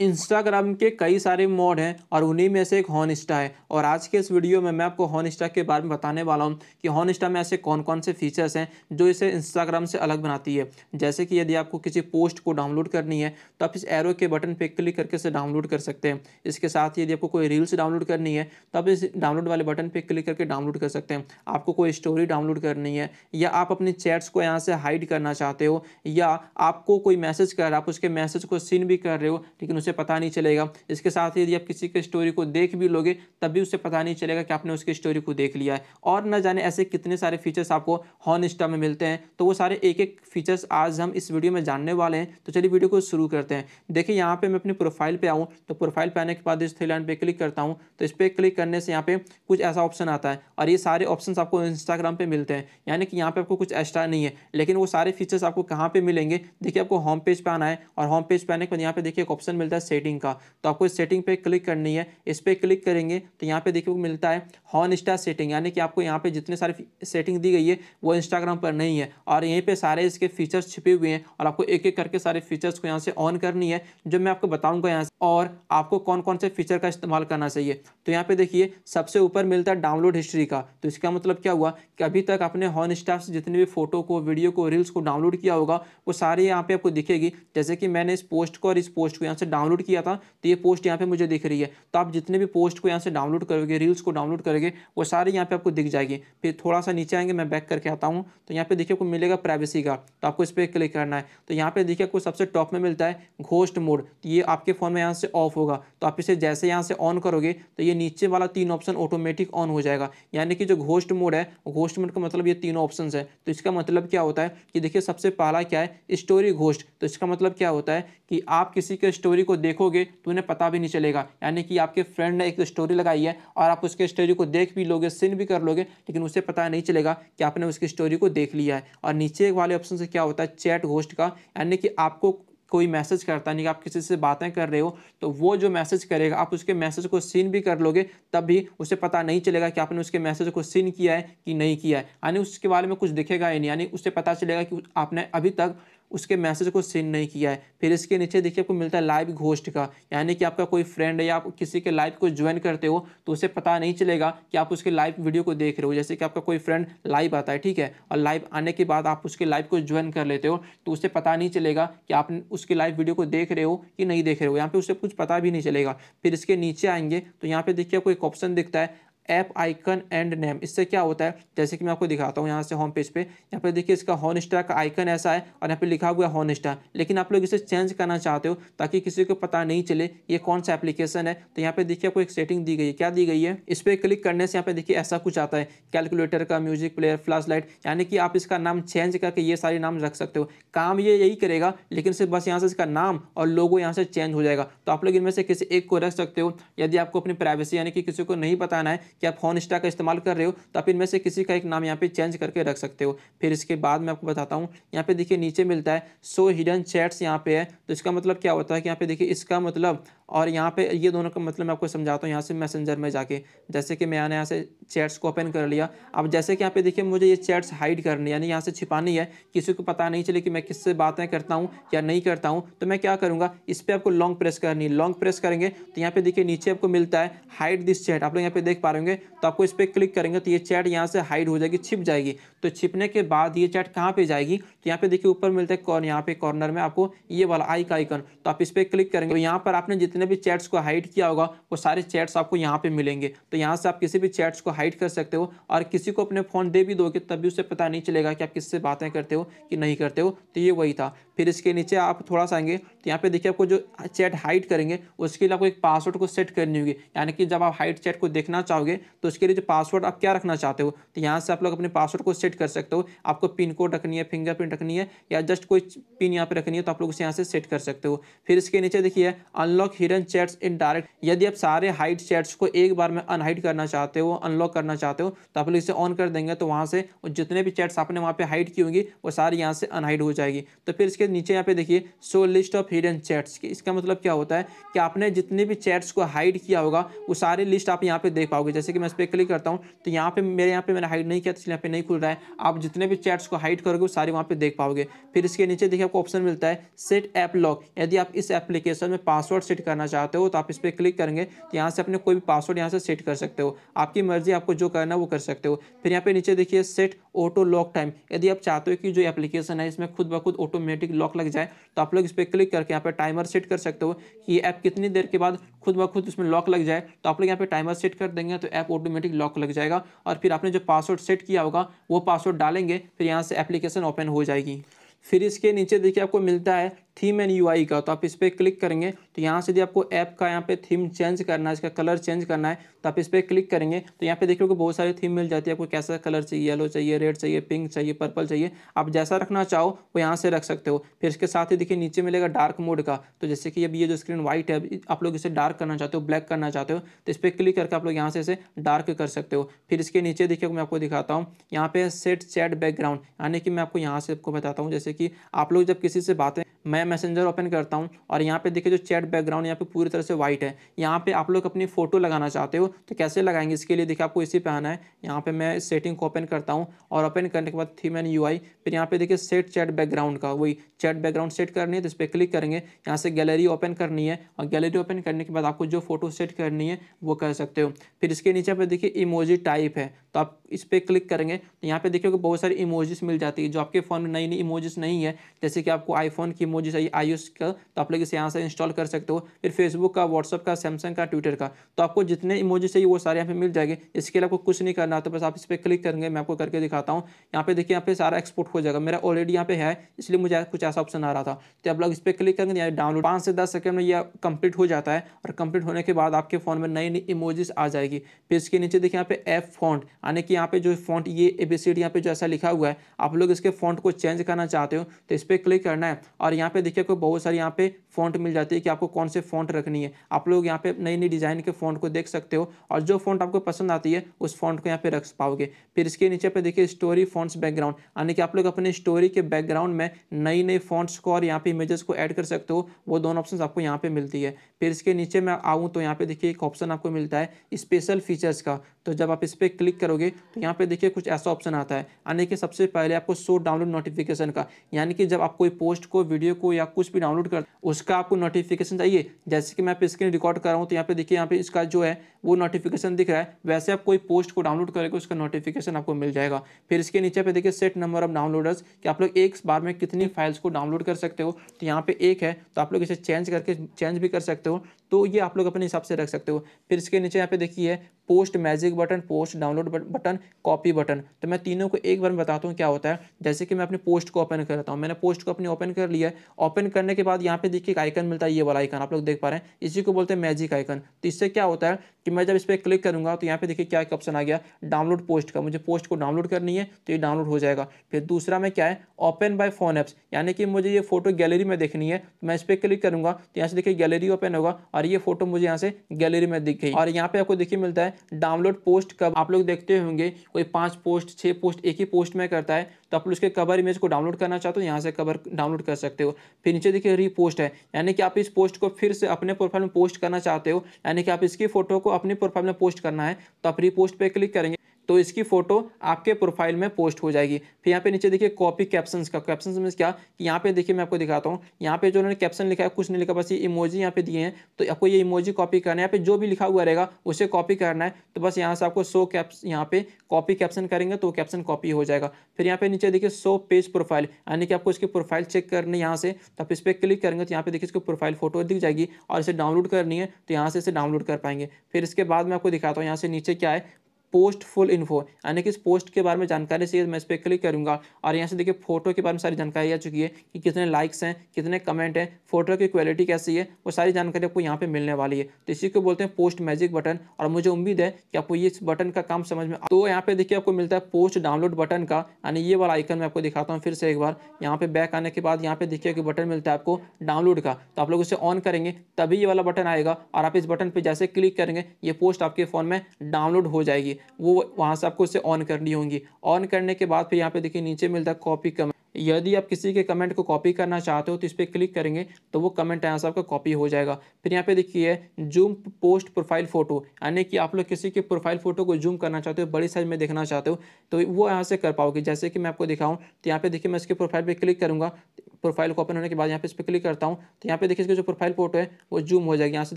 Instagram के कई सारे मोड हैं और उन्हीं में से एक हॉनस्टा है और आज के इस वीडियो में मैं आपको हॉनस्टा के बारे में बताने वाला हूँ कि हॉनस्टा में ऐसे कौन कौन से फीचर्स हैं जो इसे इंस्टाग्राम से अलग बनाती है जैसे कि यदि आपको किसी पोस्ट को डाउनलोड करनी है तो आप इस एरो के बटन पर क्लिक करके इसे डाउनलोड कर सकते हैं इसके साथ यदि आपको कोई रील्स डाउनलोड करनी है तो आप इस डाउनलोड वाले बटन पर क्लिक करके डाउनलोड कर सकते हैं आपको कोई स्टोरी डाउनलोड करनी है या आप अपनी चैट्स को यहाँ से हाइड करना चाहते हो या आपको कोई मैसेज कर रहा आप उसके मैसेज को सीन भी कर रहे हो लेकिन उसे पता नहीं चलेगा इसके साथ ही यदि आप किसी की स्टोरी को देख भी लोगे तब भी उसे पता नहीं चलेगा कि आपने उसकी स्टोरी को देख लिया है और न जाने ऐसे कितने सारे फीचर्स आपको हॉन इंस्टा में मिलते हैं तो वो सारे एक एक फीचर्स आज हम इस वीडियो में जानने वाले हैं तो चलिए वीडियो को शुरू करते हैं देखिए यहाँ पर मैं अपनी प्रोफाइल पर आऊँ तो प्रोफाइल पर आने के बाद इस थ्री लाइन पे क्लिक करता हूँ तो इस पर क्लिक करने से यहाँ पर कुछ ऐसा ऑप्शन आता है और ये सारे ऑप्शन आपको इंस्टाग्राम पर मिलते हैं यानी कि यहाँ पर आपको कुछ एक्स्ट्रा नहीं है लेकिन वो सारे फीचर्स आपको कहाँ पर मिलेंगे देखिए आपको होम पेज पर आना है और होम पेज पर आने के बाद यहाँ पर देखिए एक ऑप्शन मिलता है है सेटिंग का तो आपको इस सेटिंग पे क्लिक करनी है इस पर क्लिक करेंगे तो यहाँ पे देखिए मिलता है हॉन स्टार सेटिंग यानी कि आपको यहाँ पे जितने सारे सेटिंग दी गई है वो इंस्टाग्राम पर नहीं है और यहीं पे सारे इसके फीचर्स छिपे हुए हैं और आपको एक एक करके सारे फीचर्स को यहाँ से ऑन करनी है जो मैं आपको बताऊँगा यहाँ से और आपको कौन कौन से फीचर का इस्तेमाल करना चाहिए तो यहाँ पर देखिए सबसे ऊपर मिलता है डाउनलोड हिस्ट्री का तो इसका मतलब क्या हुआ कि अभी तक आपने हॉन स्टार से जितनी भी फोटो को वीडियो को रील्स को डाउनलोड किया होगा वो सारे यहाँ पर आपको दिखेगी जैसे कि मैंने इस पोस्ट को और इस पोस्ट को यहाँ से डाउनलोड डाउनलोड किया था तो ये पोस्ट यहाँ पे मुझे दिख रही है तो आप जितने भी पोस्ट को यहाँ से डाउनलोड करोगे रील्स को डाउनलोड करोगे वो सारे यहाँ पे आपको दिख जाएगी फिर थोड़ा सा नीचे आएंगे मैं बैक करके आता हूँ तो यहाँ पे देखिए आपको मिलेगा प्राइवेसी का तो आपको इस पर क्लिक करना है तो यहाँ पे देखिए आपको सबसे टॉप में मिलता है घोस्ट मोड तो ये आपके फ़ोन में यहाँ से ऑफ होगा तो आप इसे जैसे यहाँ से ऑन करोगे तो ये नीचे वाला तीन ऑप्शन ऑटोमेटिक ऑन हो जाएगा यानी कि जो घोस्ट मोड है घोस्ट मोड का मतलब ये तीनों ऑप्शन है तो इसका मतलब क्या होता है कि देखिए सबसे पहला क्या है स्टोरी घोस्ट तो इसका मतलब क्या होता है कि आप किसी के स्टोरी को देखोगे तो उन्हें पता भी नहीं चलेगा यानी कि आपके फ्रेंड ने एक स्टोरी लगाई है और आप उसके स्टोरी को देख भी लोगे सिन भी कर लोगे लेकिन उसे पता नहीं चलेगा कि आपने उसकी स्टोरी को देख लिया है और नीचे वाले ऑप्शन से क्या होता है चैट होस्ट का यानी कि आपको कोई मैसेज करता नहीं कि आप किसी से बातें कर रहे हो तो वो जो मैसेज करेगा आप उसके मैसेज को सीन भी कर लोगे तब भी उसे पता नहीं चलेगा कि आपने उसके मैसेज को सीन किया है कि नहीं किया है यानी उसके बारे में कुछ दिखेगा ही नहीं यानी उससे पता चलेगा कि आपने अभी तक उसके मैसेज को सेंड नहीं किया है फिर इसके नीचे देखिए आपको मिलता है लाइव घोष्ट का यानी कि आपका कोई फ्रेंड है या आप किसी के लाइव को ज्वाइन करते हो तो उसे पता नहीं चलेगा कि आप उसके लाइव वीडियो को देख रहे हो जैसे कि आपका कोई फ्रेंड लाइव आता है ठीक है और लाइव आने के बाद आप उसके लाइव को ज्वाइन कर लेते हो तो उसे पता नहीं चलेगा कि आप उसके लाइव वीडियो को देख रहे हो कि नहीं देख रहे हो यहाँ पर उसे कुछ पता भी नहीं चलेगा फिर इसके नीचे आएंगे तो यहाँ पर देखिए आपको एक ऑप्शन दिखता है ऐप आइकन एंड नेम इससे क्या होता है जैसे कि मैं आपको दिखाता हूँ यहाँ से होम पेज पे यहाँ पे देखिए इसका हॉनस्टा का आइकन ऐसा है और यहाँ पे लिखा हुआ है हॉनस्टा लेकिन आप लोग इसे चेंज करना चाहते हो ताकि किसी को पता नहीं चले ये कौन सा एप्लीकेशन है तो यहाँ पे देखिए आपको एक सेटिंग दी गई है क्या दी गई है इस पर क्लिक करने से यहाँ पे देखिए ऐसा कुछ आता है कैलकुलेटर का म्यूजिक प्लेयर फ्लैश लाइट यानी कि आप इसका नाम चेंज करके ये सारे नाम रख सकते हो काम ये यही करेगा लेकिन सिर्फ बस यहाँ से इसका नाम और लोगो यहाँ से चेंज हो जाएगा तो आप लोग इनमें से किसी एक को रख सकते हो यदि आपको अपनी प्राइवेसी यानी कि किसी को नहीं बताना है कि आप हॉन स्टा का इस्तेमाल कर रहे हो तो आप इनमें से किसी का एक नाम यहाँ पे चेंज करके रख सकते हो फिर इसके बाद मैं आपको बताता हूँ यहाँ पे देखिए नीचे मिलता है सो हिडन चैट्स यहाँ पे है तो इसका मतलब क्या होता है कि यहाँ पे देखिए इसका मतलब और यहाँ पे ये दोनों का मतलब मैं आपको समझाता हूँ यहाँ से मैसेंजर में जाके जैसे कि मैंने यहाँ से चैट्स को ओपन कर लिया अब जैसे कि यहाँ पे देखिए मुझे ये चैट्स हाइड करनी यानी यहाँ से छिपानी है किसी को पता नहीं चले कि मैं किससे बातें करता हूँ या नहीं करता हूँ तो मैं क्या करूँगा इस पर आपको लॉन्ग प्रेस करनी लॉन्ग प्रेस करेंगे तो यहाँ पे देखिए नीचे आपको मिलता है हाइड दिस चैट आप लोग यहाँ पे देख पा रहे होंगे तो आपको इस पर क्लिक करेंगे तो ये चैट यहाँ से हाइड हो जाएगी छिप जाएगी तो छिपने के बाद ये चैट कहाँ पर जाएगी तो यहाँ पे देखिए ऊपर मिलता है यहाँ पे कॉर्नर में आपको ये वाला आई का आइकन तो आप इस पर क्लिक करेंगे तो यहाँ पर आपने जितने जितने भी चैट्स को हाइड किया होगा वो सारे चैट्स आपको यहाँ पे मिलेंगे तो यहाँ से आप किसी भी चैट्स को हाइड कर सकते हो और किसी को अपने फ़ोन दे भी दोगे तब भी उसे पता नहीं चलेगा कि आप किससे बातें करते हो कि नहीं करते हो तो ये वही था फिर इसके नीचे आप थोड़ा सा आएंगे तो यहाँ पे देखिए आपको जो चैट हाइड करेंगे उसके लिए आपको एक पासवर्ड को सेट करनी होगी यानी कि जब आप हाइड चैट को देखना चाहोगे तो उसके लिए जो पासवर्ड आप क्या रखना चाहते हो तो यहाँ से आप लोग अपने पासवर्ड को सेट कर सकते हो आपको पिन कोड रखनी है फिंगरप्रिंट रखनी है या जस्ट कोई पिन यहाँ पर रखनी है तो आप लोग उसे यहाँ से सेट कर सकते हो फिर इसके नीचे देखिए unlock hidden chats in direct यदि आप सारे हाइट चैट्स को एक बार में अनहाइट करना चाहते हो अनलॉक करना चाहते हो तो आप लोग इसे ऑन कर देंगे तो वहाँ से जितने भी चैट्स आपने वहाँ पे हाइट की होंगी वो सारी यहाँ से अनहाइट हो जाएगी तो फिर इसके नीचे यहाँ पे देखिए so list of hidden chats की इसका मतलब क्या होता है कि आपने जितने भी चैट्स को हाइड किया होगा वो सारे लिस्ट आप यहाँ पे देख पाओगे जैसे कि मैं इस पर क्लिक करता हूँ तो यहाँ पे मेरे यहाँ पे मैंने हाइड नहीं किया तो इसलिए यहाँ पे नहीं खुल रहा है आप जितने भी चैट्स को हाइड करोगे वो सारे वहाँ पे देख पाओगे फिर इसके नीचे देखिए आपको ऑप्शन मिलता है सेट ऐप लॉक यदि आप इस एप्लीकेशन में पासवर्ड सेट करना करना चाहते हो तो आप इस पर क्लिक करेंगे तो यहाँ से अपने कोई भी पासवर्ड यहाँ से सेट कर सकते हो आपकी मर्जी आपको जो करना है वो कर सकते हो फिर यहाँ पे नीचे देखिए सेट ऑटो लॉक टाइम यदि आप चाहते हो कि जो एप्लीकेशन है इसमें खुद ब खुद ऑटोमेटिक लॉक लग जाए तो आप लोग इस पर क्लिक करके यहाँ पर टाइमर सेट कर सकते हो कि ऐप कितनी देर के बाद खुद ब खुद उसमें लॉक लग जाए तो आप लोग यहाँ पर टाइमर सेट कर देंगे तो ऐप ऑटोमेटिक लॉक लग जाएगा और फिर आपने जो पासवर्ड सेट किया होगा वो पासवर्ड डालेंगे फिर यहाँ से एप्लीकेशन ओपन हो जाएगी फिर इसके नीचे देखिए आपको मिलता है थीम एंड यूआई का तो आप इस पर क्लिक करेंगे तो यहाँ से यदि आपको ऐप का यहाँ पे थीम चेंज करना है इसका कलर चेंज करना है तो आप इस पर क्लिक करेंगे तो यहाँ पे देखिए बहुत सारी थीम मिल जाती है आपको कैसा कलर चाहिए येलो चाहिए रेड चाहिए पिंक चाहिए पर्पल चाहिए आप जैसा रखना चाहो वो यहाँ से रख सकते हो फिर इसके साथ ही देखिए नीचे मिलेगा डार्क मोड का तो जैसे कि अभी ये जो स्क्रीन व्हाइट है आप लोग इसे डार्क करना चाहते हो ब्लैक करना चाहते हो तो इस पर क्लिक करके आप लोग यहाँ से इसे डार्क कर सकते हो फिर इसके नीचे देखिए मैं आपको दिखाता हूँ यहाँ पे सेट चैट बैकग्राउंड यानी कि मैं आपको यहाँ से आपको बताता हूँ जैसे कि आप लोग जब किसी से बातें मैं मैसेंजर ओपन करता हूँ और यहाँ पे देखिए जो चैट बैकग्राउंड यहाँ पे पूरी तरह से वाइट है यहाँ पे आप लोग अपनी फोटो लगाना चाहते हो तो कैसे लगाएंगे इसके लिए देखिए आपको इसी पे आना है यहाँ पे मैं सेटिंग को ओपन करता हूँ और ओपन करने के बाद थी मैन यू फिर यहाँ पे देखिए सेट चैट बैकग्राउंड का वही चैट बैकग्राउंड सेट करनी है तो इस पर क्लिक करेंगे यहाँ से गैलरी ओपन करनी है और गैलरी ओपन करने के बाद आपको जो फोटो सेट करनी है वो कर सकते हो फिर इसके नीचे पर देखिए इमोजी टाइप है तो आप इस पर क्लिक करेंगे तो यहाँ पे देखिए बहुत सारी इमोजेस मिल जाती है जो आपके फ़ोन में नई नई इमोजेस नहीं है जैसे कि आपको आईफोन की इमोजेस चाहिए आई का तो आप लोग इसे यहाँ से इंस्टॉल कर सकते हो फिर फेसबुक का व्हाट्सअप का सैमसंग का ट्विटर का तो आपको जितने इमोजी चाहिए वो सारे यहाँ पे मिल जाएंगे इसके लिए आपको कुछ नहीं करना तो बस आप इस पर क्लिक करेंगे मैं आपको करके दिखाता हूँ यहाँ पे देखिए यहाँ पे सारा एक्सपोर्ट हो जाएगा मेरा ऑलरेडी यहाँ पे है इसलिए मुझे कुछ ऐसा ऑप्शन आ रहा था तो आप लोग इस पर क्लिक करेंगे यहाँ डाउनलोड पाँच से दस सेकंड में यह कंप्लीट हो जाता है और कंप्लीट होने के बाद आपके फ़ोन में नई नई इमोजेस आ जाएगी फिर इसके नीचे देखिए यहाँ पे एफ फॉन्ट यानी कि यहाँ पे जो फॉन्ट ये ए बी सी डी यहाँ पे जो लिखा हुआ है आप लोग इसके फॉन्ट को चेंज करना चाहते हो तो इस पर क्लिक करना है और यहाँ पे पे देखिए कोई बहुत सारी यहाँ पे फ़ॉन्ट मिल जाती है कि आपको कौन से फ़ॉन्ट रखनी है आप लोग यहाँ पे नई नई डिज़ाइन के फ़ॉन्ट को देख सकते हो और जो फ़ॉन्ट आपको पसंद आती है उस फ़ॉन्ट को यहाँ पे रख पाओगे फिर इसके नीचे पे देखिए स्टोरी फ़ॉन्ट्स बैकग्राउंड यानी कि आप लोग अपने स्टोरी के बैकग्राउंड में नई नई फ़ॉन्ट्स को और यहाँ पर इमेजेस को ऐड कर सकते हो वो दोनों ऑप्शन आपको यहाँ पर मिलती है फिर इसके नीचे मैं आऊँ तो यहाँ पर देखिए एक ऑप्शन आपको मिलता है स्पेशल फीचर्स का तो जब आप इस पर क्लिक करोगे तो यहाँ पर देखिए कुछ ऐसा ऑप्शन आता है यानी कि सबसे पहले आपको शो डाउनलोड नोटिफिकेशन का यानी कि जब आप कोई पोस्ट को वीडियो को या कुछ भी डाउनलोड कर उसका इसका आपको नोटिफिकेशन चाहिए जैसे कि मैं पे स्क्रीन रिकॉर्ड कर रहा हूँ तो यहाँ पे देखिए यहाँ पे इसका जो है वो नोटिफिकेशन दिख रहा है वैसे आप कोई पोस्ट को डाउनलोड करेंगे उसका नोटिफिकेशन आपको मिल जाएगा फिर इसके नीचे पे देखिए सेट नंबर ऑफ डाउनलोडर्स कि आप लोग एक बार में कितनी फाइल्स को डाउनलोड कर सकते हो तो यहाँ पे एक है तो आप लोग इसे चेंज करके चेंज भी कर सकते हो तो ये आप लोग अपने हिसाब से रख सकते हो फिर इसके नीचे यहाँ पे देखिए post magic button post download button copy button तो मैं तीनों को एक बार बताता हूँ क्या होता है जैसे कि मैं अपने पोस्ट को ओपन करता हूँ मैंने पोस्ट को अपने ओपन कर लिया ओपन करने के बाद यहाँ पे देखिए एक आइकन मिलता है ये वाला आइकन आप लोग देख पा रहे हैं इसी को बोलते हैं मैजिक आइकन तो इससे क्या होता है कि मैं जब इस पर क्लिक करूंगा तो यहाँ पे देखिए क्या एक ऑप्शन आ गया डाउनलोड पोस्ट का मुझे पोस्ट को डाउनलोड करनी है तो ये डाउनलोड हो जाएगा फिर दूसरा में क्या है ओपन बाय फोन ऐप्स यानी कि मुझे ये फोटो गैलरी में देखनी है तो मैं इस पर क्लिक करूंगा तो यहाँ से देखिए गैलरी ओपन होगा और ये फोटो मुझे यहाँ से गैलरी में दिखेगी और यहाँ पे आपको देखिए मिलता है डाउनलोड पोस्ट कब आप लोग देखते होंगे कोई पाँच पोस्ट छः पोस्ट एक ही पोस्ट में करता है तो आप लोग कवर इमेज को डाउनलोड करना चाहते हो यहाँ से कवर डाउनलोड कर सकते हो फिर नीचे देखिए रीपोस्ट है यानी कि आप इस पोस्ट को फिर से अपने प्रोफाइल में पोस्ट करना चाहते हो यानी कि आप इसकी फोटो को अपने प्रोफाइल में पोस्ट करना है तो आप रीपोस्ट पर क्लिक करेंगे तो इसकी फ़ोटो आपके प्रोफाइल में पोस्ट हो जाएगी फिर यहाँ पे नीचे देखिए कॉपी कैप्शन का कैप्शन में क्या कि यहाँ पे देखिए मैं आपको दिखाता हूँ यहाँ पे जो उन्होंने कैप्शन लिखा है कुछ नहीं लिखा बस ये इमोजी यहाँ पे दिए हैं तो आपको ये इमोजी कॉपी करना है यहाँ पे जो भी लिखा हुआ रहेगा उसे कॉपी करना है तो बस यहाँ से आपको सो कैप यहाँ पे कॉपी कैप्शन करेंगे तो कैप्शन कॉपी हो जाएगा फिर यहाँ पे नीचे देखिए सो पेज प्रोफाइल यानी कि आपको इसकी प्रोफाइल चेक करनी है यहाँ से तो आप इस पर क्लिक करेंगे तो यहाँ पे देखिए इसकी प्रोफाइल फोटो दिख जाएगी और इसे डाउनलोड करनी है तो यहाँ से इसे डाउनलोड कर पाएंगे फिर इसके बाद मैं आपको दिखाता हूँ यहाँ से नीचे क्या है पोस्ट फुल इन्फो यानी कि इस पोस्ट के बारे में जानकारी चाहिए मैं इस पर क्लिक करूँगा और यहाँ से देखिए फोटो के बारे में सारी जानकारी आ चुकी है कि कितने लाइक्स हैं कितने कमेंट हैं फोटो की क्वालिटी कैसी है वो सारी जानकारी आपको यहाँ पर मिलने वाली है तो इसी को बोलते हैं पोस्ट मैजिक बटन और मुझे उम्मीद है कि आपको इस बटन का काम समझ में तो यहाँ पे देखिए आपको मिलता है पोस्ट डाउनलोड बटन का यानी ये वाला आइकन मैं आपको दिखाता हूँ फिर से एक बार यहाँ पे बैक आने के बाद यहाँ पे देखिए कि बटन मिलता है आपको डाउनलोड का तो आप लोग उसे ऑन करेंगे तभी ये वाला बटन आएगा और आप इस बटन पर जैसे क्लिक करेंगे ये पोस्ट आपके फ़ोन में डाउनलोड हो जाएगी वो वहाँ से आपको इसे ऑन करनी होगी ऑन करने के बाद फिर यहाँ पे देखिए नीचे मिलता है कॉपी कमेंट यदि आप किसी के कमेंट को कॉपी करना चाहते हो तो इस पर क्लिक करेंगे तो वो कमेंट यहाँ से आपका कॉपी हो जाएगा फिर यहाँ पे देखिए जूम पोस्ट प्रोफाइल फ़ोटो यानी कि आप लोग किसी के प्रोफाइल फ़ोटो को जूम करना चाहते हो बड़ी साइज में देखना चाहते हो तो वो यहाँ से कर पाओगे जैसे कि मैं आपको दिखाऊँ तो यहाँ पे देखिए मैं इसके प्रोफाइल पर क्लिक करूँगा प्रोफाइल को ओपन होने के बाद यहाँ पे इस पर क्लिक करता हूँ तो यहाँ पे देखिए इसकी जो प्रोफाइल फोटो है वो जूम हो जाएगी यहाँ से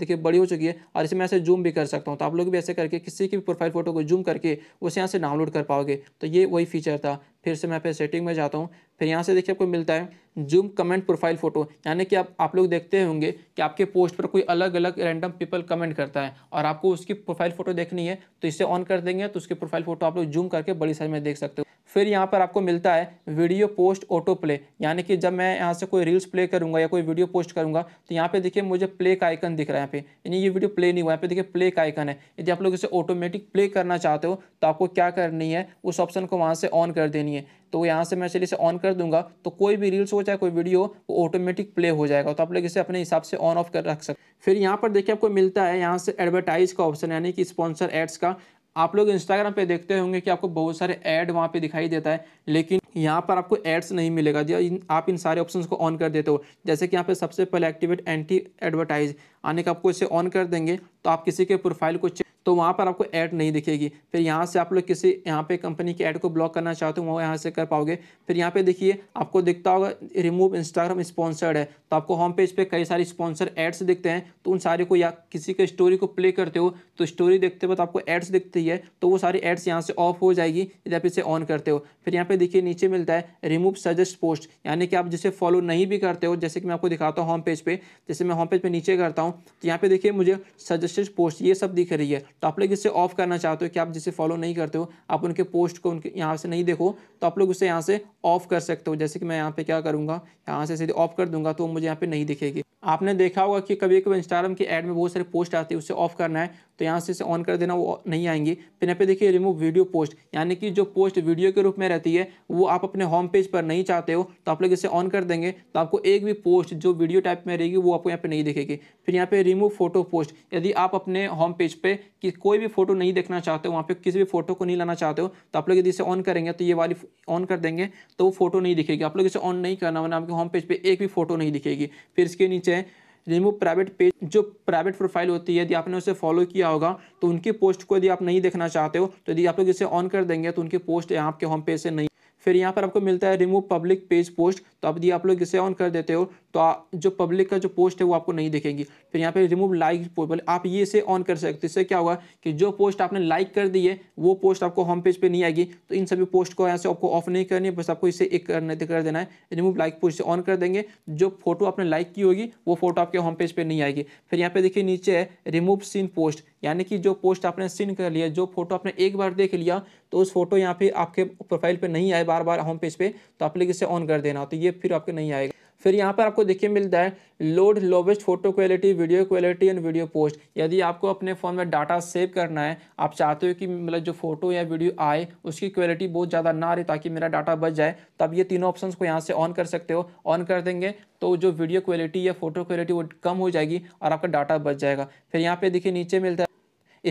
देखिए बड़ी हो चुकी है और इसे मैं ऐसे जूम भी कर सकता हूँ तो आप लोग भी ऐसे करके किसी की भी प्रोफाइल फोटो को जूम करके उसे यहाँ से डाउनलोड कर पाओगे तो ये वही फीचर था फिर से मैं फिर सेटिंग में जाता हूँ फिर यहाँ से देखिए आपको मिलता है जूम कमेंट प्रोफाइल फोटो यानी कि आप आप लोग देखते होंगे कि आपके पोस्ट पर कोई अलग अलग रैंडम पीपल कमेंट करता है और आपको उसकी प्रोफाइल फोटो देखनी है तो इसे ऑन कर देंगे तो उसकी प्रोफाइल फोटो आप लोग जूम करके बड़ी साइज में देख सकते हो फिर यहाँ पर आपको मिलता है वीडियो पोस्ट ऑटो प्ले यानी कि जब मैं यहाँ से कोई रील्स प्ले करूँगा या कोई वीडियो पोस्ट करूँगा तो यहाँ पे देखिए मुझे प्ले का आइकन दिख रहा है यहाँ पे यानी ये वीडियो प्ले नहीं हुआ यहाँ पे देखिए प्ले का आइकन है यदि आप लोग इसे ऑटोमेटिक प्ले करना चाहते हो तो आपको क्या करनी है उस ऑप्शन को वहाँ से ऑन कर देनी है तो यहाँ से मैं चलिए इसे ऑन कर दूंगा तो कोई भी रील्स हो चाहे कोई वीडियो वो ऑटोमेटिक प्ले हो जाएगा तो आप लोग इसे अपने हिसाब से ऑन ऑफ कर रख सकते फिर यहाँ पर देखिए आपको मिलता है यहाँ से एडवर्टाइज का ऑप्शन यानी कि स्पॉन्सर एड्स का आप लोग इंस्टाग्राम पे देखते होंगे कि आपको बहुत सारे ऐड वहाँ पे दिखाई देता है लेकिन यहाँ पर आपको एड्स नहीं मिलेगा जो आप इन सारे ऑप्शंस को ऑन कर देते हो जैसे कि यहाँ पे सबसे पहले एक्टिवेट एंटी एडवर्टाइज आने का आपको इसे ऑन कर देंगे तो आप किसी के प्रोफाइल को चेक तो वहाँ पर आपको ऐड नहीं दिखेगी फिर यहाँ से आप लोग किसी यहाँ पे कंपनी की ऐड को ब्लॉक करना चाहते हो वो यहाँ से कर पाओगे फिर यहाँ पे देखिए आपको दिखता होगा रिमूव इंस्टाग्राम स्पॉन्सर्ड है तो आपको होम पेज पे कई सारे स्पॉन्सर एड्स दिखते हैं तो उन सारे को या किसी के स्टोरी को प्ले करते हो तो स्टोरी देखते वक्त आपको एड्स दिखती है तो वो सारी एड्स यहाँ से ऑफ हो जाएगी यदि आप इसे ऑन करते हो फिर यहाँ पे देखिए नीचे मिलता है रिमूव सजेस्ट पोस्ट यानी कि आप जिसे फॉलो नहीं भी करते हो जैसे कि मैं आपको दिखाता हूँ होम पेज पर जैसे मैं होम पेज पर नीचे करता हूँ तो यहाँ पर देखिए मुझे सजेस्टेड पोस्ट ये सब दिख रही है तो आप लोग इसे ऑफ करना चाहते हो कि आप जिसे फॉलो नहीं करते हो आप उनके पोस्ट को उनके यहाँ से नहीं देखो तो आप लोग उसे यहाँ से ऑफ कर सकते हो जैसे कि मैं यहाँ पे क्या करूँगा यहाँ से सीधे ऑफ कर दूंगा तो मुझे यहाँ पे नहीं दिखेगी आपने देखा होगा कि कभी कभी इंस्टाग्राम की एड में बहुत सारे पोस्ट आती है उसे ऑफ करना है तो यहाँ से इसे ऑन कर देना वो नहीं आएंगी फिर यहाँ पे देखिए रिमूव वीडियो पोस्ट यानी कि जो पोस्ट वीडियो के रूप में रहती है वो आप अपने होम पेज पर नहीं चाहते हो तो आप लोग इसे ऑन कर देंगे तो आपको एक भी पोस्ट जो वीडियो टाइप में रहेगी वो आपको यहाँ पर नहीं दिखेगी फिर यहाँ पर रिमूव फोटो पोस्ट यदि आप अपने होम पेज पर कि कोई भी फोटो नहीं देखना चाहते हो वहाँ पर किसी भी फोटो को नहीं लाना चाहते हो तो आप लोग यदि इसे ऑन करेंगे तो ये वाली ऑन कर देंगे तो वो फोटो नहीं दिखेगी आप लोग इसे ऑन नहीं करना वरना आपके होम पेज पर एक भी फोटो नहीं दिखेगी फिर इसके नीचे है रिमूव प्राइवेट पेज जो प्राइवेट प्रोफाइल होती है यदि आपने उसे फॉलो किया होगा तो उनकी पोस्ट को यदि आप नहीं देखना चाहते हो तो यदि आप लोग इसे ऑन कर देंगे तो उनकी पोस्ट आपके होम पेज से नहीं फिर यहाँ पर आपको मिलता है रिमूव पब्लिक पेज पोस्ट तो अब ये आप लोग इसे ऑन कर देते हो तो आ, जो पब्लिक का जो पोस्ट है वो आपको नहीं दिखेगी फिर यहाँ पर रिमूव लाइक पोर्टल आप ये इसे ऑन कर सकते इससे क्या होगा कि जो पोस्ट आपने लाइक कर दी है वो पोस्ट आपको होम पेज पर नहीं आएगी तो इन सभी पोस्ट को यहाँ से आपको ऑफ नहीं करनी है बस आपको इसे एक करने कर देना है रिमूव लाइक पोस्ट से ऑन कर देंगे जो फोटो आपने लाइक की होगी वो फोटो आपके होम पेज पर नहीं आएगी फिर यहाँ पर देखिए नीचे है रिमूव सीन पोस्ट यानी कि जो पोस्ट आपने सीन कर लिया जो फोटो आपने एक बार देख लिया तो उस फोटो यहाँ पे आपके प्रोफाइल पे नहीं आए बार बार होम पेज पे तो आप लोग इसे ऑन कर देना तो ये फिर आपके नहीं आएगा फिर यहाँ पर आपको देखिए मिलता है load lowest photo quality video quality and video post यदि आपको अपने फ़ोन में डाटा सेव करना है आप चाहते हो कि मतलब जो फोटो या वीडियो आए उसकी क्वालिटी बहुत ज़्यादा ना रहे ताकि मेरा डाटा बच जाए तब ये तीनों ऑप्शन को यहाँ से ऑन कर सकते हो ऑन कर देंगे तो जो वीडियो क्वालिटी या फोटो क्वालिटी वो कम हो जाएगी और आपका डाटा बच जाएगा फिर यहाँ पर देखिए नीचे मिलता है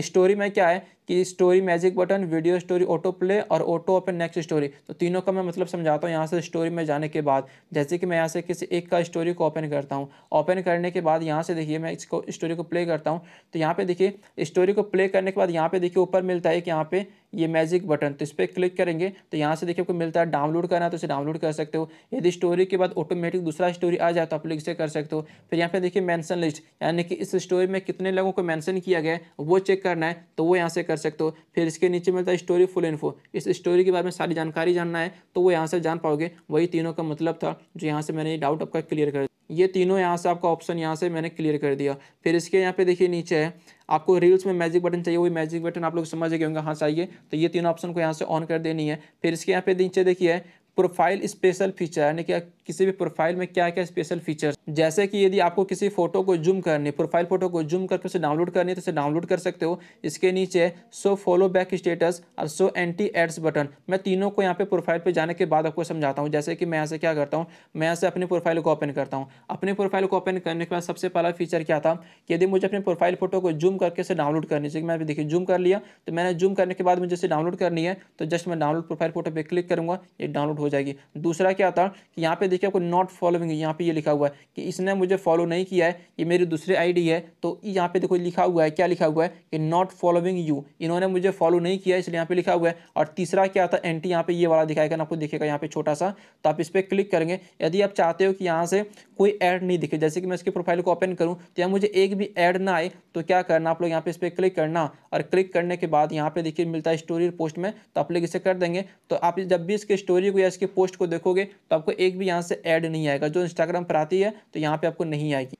स्टोरी में क्या है कि story magic button video story auto play और ऑटो ओपन नेक्स्ट स्टोरी तो तीनों का मैं मतलब समझाता हूँ यहाँ से स्टोरी में जाने के बाद जैसे कि मैं यहाँ से किसी एक का स्टोरी को ओपन करता हूँ ओपन करने के बाद यहाँ से देखिए मैं इसको स्टोरी को प्ले करता हूँ तो यहाँ पे देखिए स्टोरी को प्ले करने के बाद यहाँ पे देखिए ऊपर मिलता है कि यहाँ पे ये मैजिक बटन तो इस पर क्लिक करेंगे तो यहाँ से देखिए आपको मिलता है डाउनलोड करना है तो इसे डाउनलोड कर सकते हो यदि स्टोरी के बाद ऑटोमेटिक दूसरा स्टोरी आ जाए तो आप लोग इसे कर सकते हो फिर यहाँ पे देखिए मेंशन लिस्ट यानी कि इस स्टोरी में कितने लोगों को मेंशन किया गया है वो चेक करना है तो वो यहाँ से कर सकते हो फिर इसके नीचे मिलता है स्टोरी फुल इन्फो इस स्टोरी के बारे में सारी जानकारी जानना है तो वो यहाँ से जान पाओगे वही तीनों का मतलब था जो यहाँ से मैंने ये डाउट आपका क्लियर कर ये तीनों यहाँ से आपका ऑप्शन यहाँ से मैंने क्लियर कर दिया फिर इसके यहाँ पे देखिए नीचे है आपको रील्स में मैजिक बटन चाहिए वही मैजिक बटन आप लोग समझ गए होंगे हाँ चाहिए तो ये तीनों ऑप्शन को यहाँ से ऑन कर देनी है फिर इसके यहाँ पे नीचे देखिए प्रोफाइल स्पेशल फीचर यानी कि किसी भी प्रोफाइल में क्या क्या स्पेशल फीचर जैसे कि यदि आपको किसी फोटो को जूम करनी प्रोफाइल फोटो को जूम करके उसे डाउनलोड करनी है तो उसे डाउनलोड कर सकते हो इसके नीचे सो फॉलो बैक स्टेटस और सो एंटी एड्स बटन मैं तीनों को यहाँ पे प्रोफाइल पे जाने के बाद आपको समझाता हूँ जैसे कि मैं यहाँ से क्या करता हूँ मैं यहाँ से अपनी प्रोफाइल को ओपन करता हूँ अपने प्रोफाइल को ओपन करने के बाद सबसे पहला फीचर क्या था कि यदि मुझे अपने प्रोफाइल फोटो को जूम करके उसे डाउनलोड करनी चाहिए मैं अभी देखिए जूम कर लिया तो मैंने जूम करने के बाद मुझे इसे डाउनलोड करनी है तो जस्ट मैं डाउनलोड प्रोफाइल फोटो पर क्लिक करूँगा ये डाउनलोड हो जाएगी दूसरा क्या था कि यहाँ पे देखिए आपको नॉट फॉलोइंग यहाँ पे ये लिखा हुआ है कि इसने मुझे फॉलो नहीं किया है ये मेरी दूसरी आईडी है तो यहाँ पे देखो लिखा हुआ है क्या लिखा हुआ है कि नॉट फॉलोइंग यू इन्होंने मुझे फॉलो नहीं किया इसलिए यहाँ पे लिखा हुआ है और तीसरा क्या था एंटी यहाँ पे ये वाला दिखाएगा ना आपको देखेगा यहाँ पे छोटा सा तो आप इस पर क्लिक करेंगे यदि आप चाहते हो कि यहाँ से कोई ऐड नहीं दिखे जैसे कि मैं इसकी प्रोफाइल को ओपन करूँ तो यहाँ मुझे एक भी ऐड ना आए तो क्या करना आप लोग यहाँ पे इस पर क्लिक करना और क्लिक करने के बाद यहाँ पे देखिए मिलता है स्टोरी पोस्ट में तो आप लोग इसे कर देंगे तो आप जब भी इसके स्टोरी को या इसके पोस्ट को देखोगे तो आपको एक भी यहाँ से ऐड नहीं आएगा जो इंस्टाग्राम पर आती है तो यहाँ पर आपको नहीं आएगी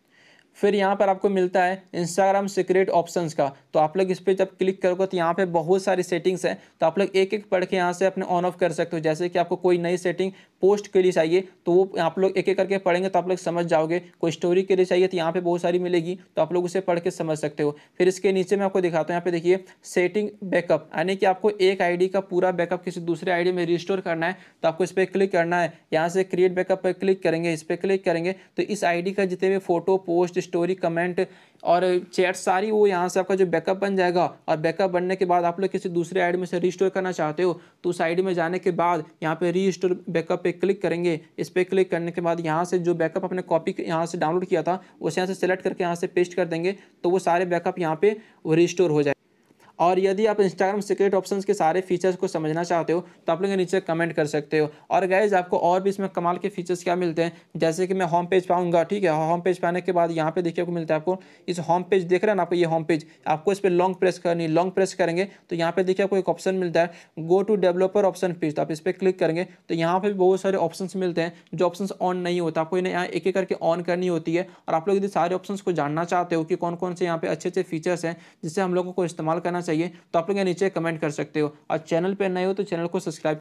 फिर यहाँ पर आपको मिलता है इंस्टाग्राम सीक्रेट ऑप्शंस का तो आप लोग इस पर जब क्लिक करोगे तो यहाँ पे बहुत सारी सेटिंग्स हैं तो आप लोग एक एक पढ़ के यहाँ से अपने ऑन ऑफ कर सकते हो जैसे कि आपको कोई नई सेटिंग पोस्ट के लिए चाहिए तो वो आप लोग एक एक करके पढ़ेंगे तो आप लोग समझ जाओगे कोई स्टोरी के लिए चाहिए तो यहाँ पर बहुत सारी मिलेगी तो आप लोग उसे पढ़ के समझ सकते हो फिर इसके नीचे मैं आपको दिखाता हूँ यहाँ पे देखिए सेटिंग बैकअप यानी कि आपको एक आई का पूरा बैकअप किसी दूसरे आई में रिस्टोर करना है तो आपको इस पर क्लिक करना है यहाँ से क्रिएट बैकअप पर क्लिक करेंगे इस पर क्लिक करेंगे तो इस आई का जितने भी फोटो पोस्ट स्टोरी कमेंट और चैट सारी वो यहाँ से आपका जो बैकअप बन जाएगा और बैकअप बनने के बाद आप लोग किसी दूसरे ऐड में से रिस्टोर करना चाहते हो तो उस आईडी में जाने के बाद यहाँ पे रिस्टोर बैकअप पे क्लिक करेंगे इस पर क्लिक करने के बाद यहाँ से जो बैकअप अपने कॉपी यहाँ से डाउनलोड किया था उसे यहाँ से सेलेक्ट करके यहाँ से पेस्ट कर देंगे तो वो सारे बैकअप यहाँ पे रिस्टोर हो जाए और यदि आप इंस्टाग्राम सिक्रेट ऑप्शन के सारे फीचर्स को समझना चाहते हो तो आप लोग नीचे कमेंट कर सकते हो और गैज आपको और भी इसमें कमाल के फीचर्स क्या मिलते हैं जैसे कि मैं होम पेज पाऊँगा ठीक है होम पेज पाने के बाद यहाँ पे देखिए आपको मिलता है आपको इस होम पेज देख रहे हैं ना आपको ये होम पेज आपको इस पर लॉन्ग प्रेस करनी लॉन्ग प्रेस करेंगे तो यहाँ पे देखिए आपको एक ऑप्शन मिलता है go to developer option page तो आप इस पर क्लिक करेंगे तो यहाँ पे बहुत सारे ऑप्शन मिलते हैं जो ऑप्शन ऑन नहीं होता आपको इन्हें यहाँ एक एक करके ऑन करनी होती है और आप लोग यदि सारे ऑप्शन को जानना चाहते हो कि कौन कौन से यहाँ पे अच्छे अच्छे फीचर्स हैं जिससे हम लोगों को इस्तेमाल करना चाहिए तो आप लोग नीचे कमेंट कर सकते हो और चैनल पर नए हो तो चैनल को सब्सक्राइब